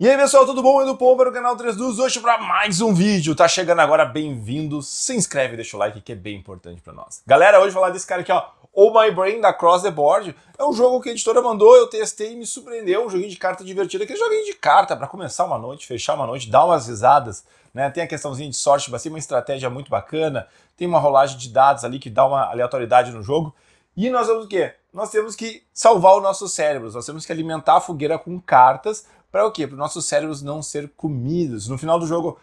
E aí pessoal, tudo bom? Eu do Pomba no canal 3 News, hoje para mais um vídeo. Tá chegando agora, bem-vindo. Se inscreve, deixa o like que é bem importante para nós. Galera, hoje vou falar desse cara aqui, ó, Oh My Brain da Cross the Board. É um jogo que a editora mandou, eu testei e me surpreendeu. Um joguinho de carta divertido, aquele joguinho de carta para começar uma noite, fechar uma noite, dar umas risadas, né? Tem a questãozinha de sorte, vai assim, ser uma estratégia muito bacana, tem uma rolagem de dados ali que dá uma aleatoriedade no jogo. E nós vamos o quê? nós temos que salvar os nossos cérebros, nós temos que alimentar a fogueira com cartas para o quê? Para os nossos cérebros não ser comidos. No final do jogo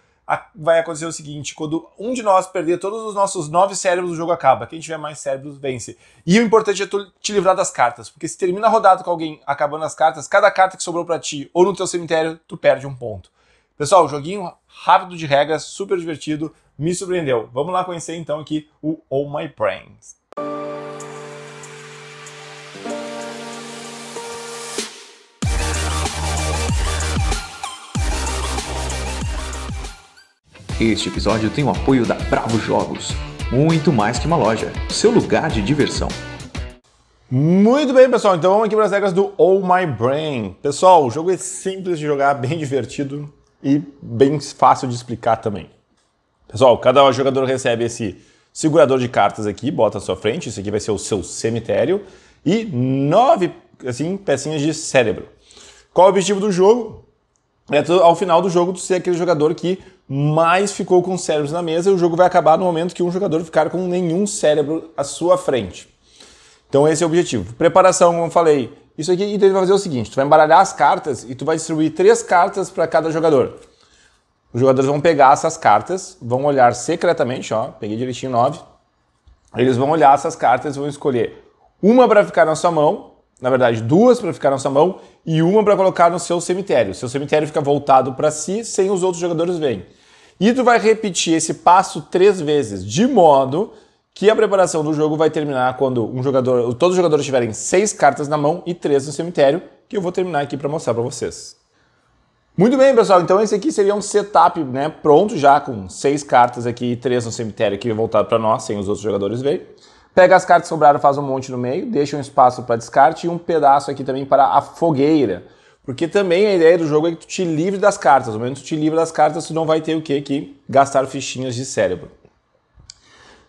vai acontecer o seguinte: quando um de nós perder todos os nossos nove cérebros, o jogo acaba. Quem tiver mais cérebros vence. E o importante é tu te livrar das cartas, porque se termina a rodada com alguém acabando as cartas, cada carta que sobrou para ti ou no teu cemitério, tu perde um ponto. Pessoal, joguinho rápido de regras, super divertido, me surpreendeu. Vamos lá conhecer então aqui o All oh My Brains. Este episódio tem o apoio da Bravo Jogos, muito mais que uma loja, seu lugar de diversão. Muito bem, pessoal, então vamos aqui para as regras do Oh My Brain. Pessoal, o jogo é simples de jogar, bem divertido e bem fácil de explicar também. Pessoal, cada jogador recebe esse segurador de cartas aqui, bota à sua frente, isso aqui vai ser o seu cemitério, e nove assim, pecinhas de cérebro. Qual é o objetivo do jogo? É ao final do jogo tu ser aquele jogador que mais ficou com cérebros na mesa e o jogo vai acabar no momento que um jogador ficar com nenhum cérebro à sua frente. Então esse é o objetivo. Preparação, como eu falei, isso aqui, então ele vai fazer o seguinte, tu vai embaralhar as cartas e tu vai distribuir três cartas para cada jogador. Os jogadores vão pegar essas cartas, vão olhar secretamente, ó, peguei direitinho nove. Eles vão olhar essas cartas, vão escolher uma para ficar na sua mão, na verdade duas para ficar na sua mão e uma para colocar no seu cemitério. Seu cemitério fica voltado para si, sem os outros jogadores verem. E tu vai repetir esse passo três vezes, de modo que a preparação do jogo vai terminar quando um jogador, todos os jogadores tiverem seis cartas na mão e três no cemitério, que eu vou terminar aqui para mostrar para vocês. Muito bem, pessoal. Então esse aqui seria um setup, né, pronto já com seis cartas aqui e três no cemitério que voltado para nós, sem os outros jogadores verem. Pega as cartas que sobraram, faz um monte no meio, deixa um espaço para descarte e um pedaço aqui também para a fogueira. Porque também a ideia do jogo é que tu te livre das cartas. Ao menos tu te livre das cartas, tu não vai ter o que que gastar fichinhas de cérebro.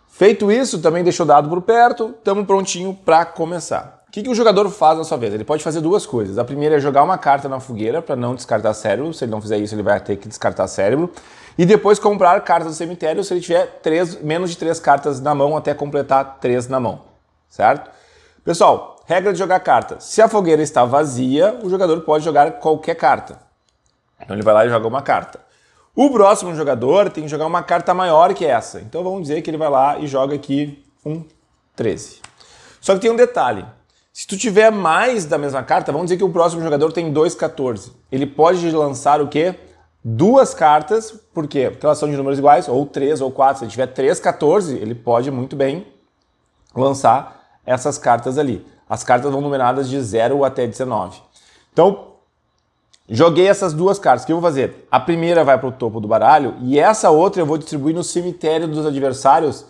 Feito isso, também deixou dado por perto, estamos prontinho para começar. O que, que o jogador faz na sua vez? Ele pode fazer duas coisas. A primeira é jogar uma carta na fogueira para não descartar cérebro. Se ele não fizer isso, ele vai ter que descartar cérebro. E depois comprar cartas do cemitério se ele tiver três, menos de três cartas na mão até completar três na mão. Certo? Pessoal, regra de jogar carta. Se a fogueira está vazia, o jogador pode jogar qualquer carta. Então ele vai lá e joga uma carta. O próximo jogador tem que jogar uma carta maior que essa. Então vamos dizer que ele vai lá e joga aqui um 13. Só que tem um detalhe. Se tu tiver mais da mesma carta, vamos dizer que o próximo jogador tem dois 14. Ele pode lançar o quê? Duas cartas, por quê? Porque elas são de números iguais, ou três ou quatro. Se ele tiver 14, ele pode muito bem lançar essas cartas ali. As cartas vão numeradas de 0 até 19. Então, joguei essas duas cartas. O que eu vou fazer? A primeira vai para o topo do baralho e essa outra eu vou distribuir no cemitério dos adversários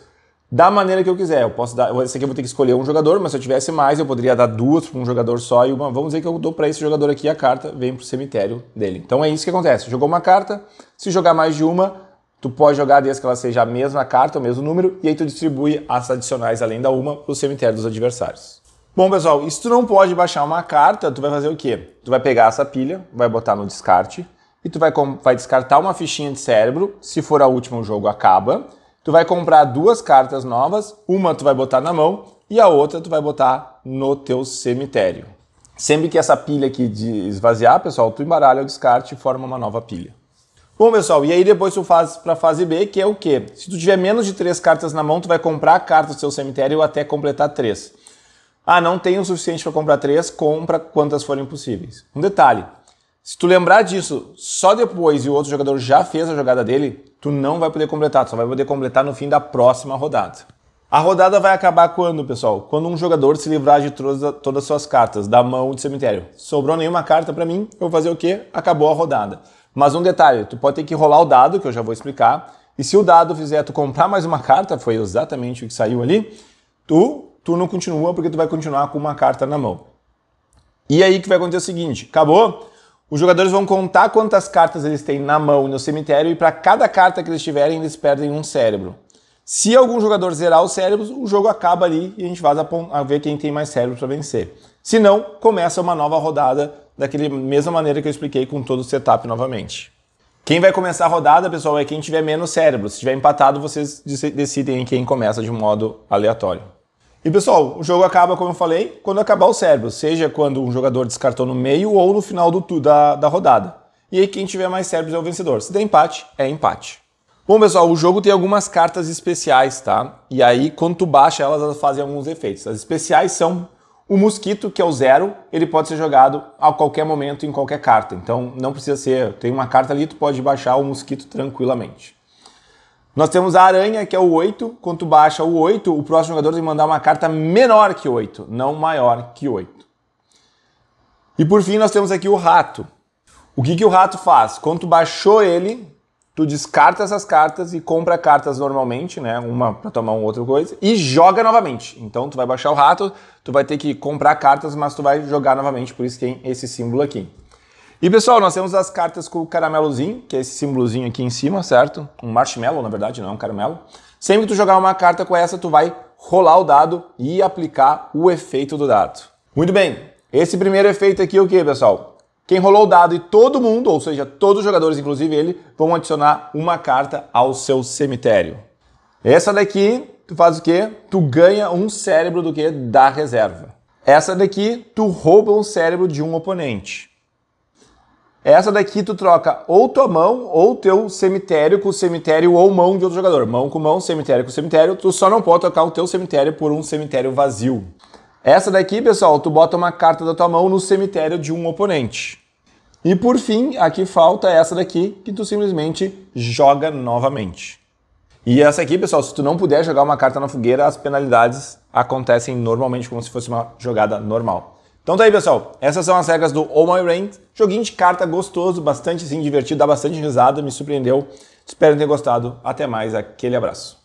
da maneira que eu quiser. Eu posso dar, esse aqui eu vou ter que escolher um jogador, mas se eu tivesse mais, eu poderia dar duas para um jogador só e uma. Vamos dizer que eu dou para esse jogador aqui a carta vem para o cemitério dele. Então é isso que acontece. Jogou uma carta, se jogar mais de uma, tu pode jogar desde que ela seja a mesma carta, o mesmo número, e aí tu distribui as adicionais além da uma para o cemitério dos adversários. Bom, pessoal, se tu não pode baixar uma carta, tu vai fazer o quê? Tu vai pegar essa pilha, vai botar no descarte, e tu vai, vai descartar uma fichinha de cérebro, se for a última o jogo acaba. Tu vai comprar duas cartas novas, uma tu vai botar na mão e a outra tu vai botar no teu cemitério. Sempre que essa pilha aqui de esvaziar, pessoal, tu embaralha o descarte e forma uma nova pilha. Bom, pessoal, e aí depois tu faz para a fase B, que é o quê? Se tu tiver menos de três cartas na mão, tu vai comprar a carta do seu cemitério até completar três. Ah, não tenho o suficiente para comprar três, compra quantas forem possíveis. Um detalhe: se tu lembrar disso só depois e o outro jogador já fez a jogada dele, tu não vai poder completar, tu só vai poder completar no fim da próxima rodada. A rodada vai acabar quando, pessoal? Quando um jogador se livrar de todas, todas as suas cartas da mão do cemitério. Sobrou nenhuma carta para mim, eu vou fazer o quê? Acabou a rodada. Mas um detalhe, tu pode ter que rolar o dado, que eu já vou explicar, e se o dado fizer tu comprar mais uma carta, foi exatamente o que saiu ali, tu tu não continua porque tu vai continuar com uma carta na mão. E aí que vai acontecer o seguinte, acabou? Os jogadores vão contar quantas cartas eles têm na mão e no cemitério e para cada carta que eles tiverem, eles perdem um cérebro. Se algum jogador zerar os cérebros, o jogo acaba ali e a gente vai a ver quem tem mais cérebros para vencer. Se não, começa uma nova rodada daquela mesma maneira que eu expliquei com todo o setup novamente. Quem vai começar a rodada, pessoal, é quem tiver menos cérebros. Se tiver empatado, vocês decidem quem começa de modo aleatório. E pessoal, o jogo acaba, como eu falei, quando acabar o cérebro, seja quando um jogador descartou no meio ou no final do, da, da rodada. E aí quem tiver mais cérebros é o vencedor. Se der empate, é empate. Bom, pessoal, o jogo tem algumas cartas especiais, tá? E aí, quando tu baixa elas, elas fazem alguns efeitos. As especiais são o mosquito, que é o zero, ele pode ser jogado a qualquer momento em qualquer carta. Então, não precisa ser. Tem uma carta ali, tu pode baixar o mosquito tranquilamente. Nós temos a aranha, que é o 8. Quando tu baixa o 8, o próximo jogador tem que mandar uma carta menor que 8, não maior que 8. E por fim, nós temos aqui o rato. O que, que o rato faz? Quando tu baixou ele, tu descarta essas cartas e compra cartas normalmente, né? Uma para tomar uma outra coisa e joga novamente. Então tu vai baixar o rato, tu vai ter que comprar cartas, mas tu vai jogar novamente, por isso tem esse símbolo aqui. E pessoal, nós temos as cartas com o caramelozinho, que é esse símbolozinho aqui em cima, certo? Um marshmallow, na verdade, não é um caramelo. Sempre que tu jogar uma carta com essa, tu vai rolar o dado e aplicar o efeito do dado. Muito bem, esse primeiro efeito aqui é o que, pessoal? Quem rolou o dado e todo mundo, ou seja, todos os jogadores, inclusive ele, vão adicionar uma carta ao seu cemitério. Essa daqui, tu faz o quê? Tu ganha um cérebro do quê? Da reserva. Essa daqui, tu rouba um cérebro de um oponente. Essa daqui tu troca ou tua mão ou teu cemitério com cemitério ou mão de outro jogador. Mão com mão, cemitério com cemitério. Tu só não pode trocar o teu cemitério por um cemitério vazio. Essa daqui, pessoal, tu bota uma carta da tua mão no cemitério de um oponente. E por fim, aqui falta essa daqui que tu simplesmente joga novamente. E essa aqui, pessoal, se tu não puder jogar uma carta na fogueira, as penalidades acontecem normalmente como se fosse uma jogada normal. Então tá aí, pessoal. Essas são as regras do Oh My Rain. Joguinho de carta gostoso, bastante sim, divertido, dá bastante risada, me surpreendeu. Espero ter gostado. Até mais, aquele abraço.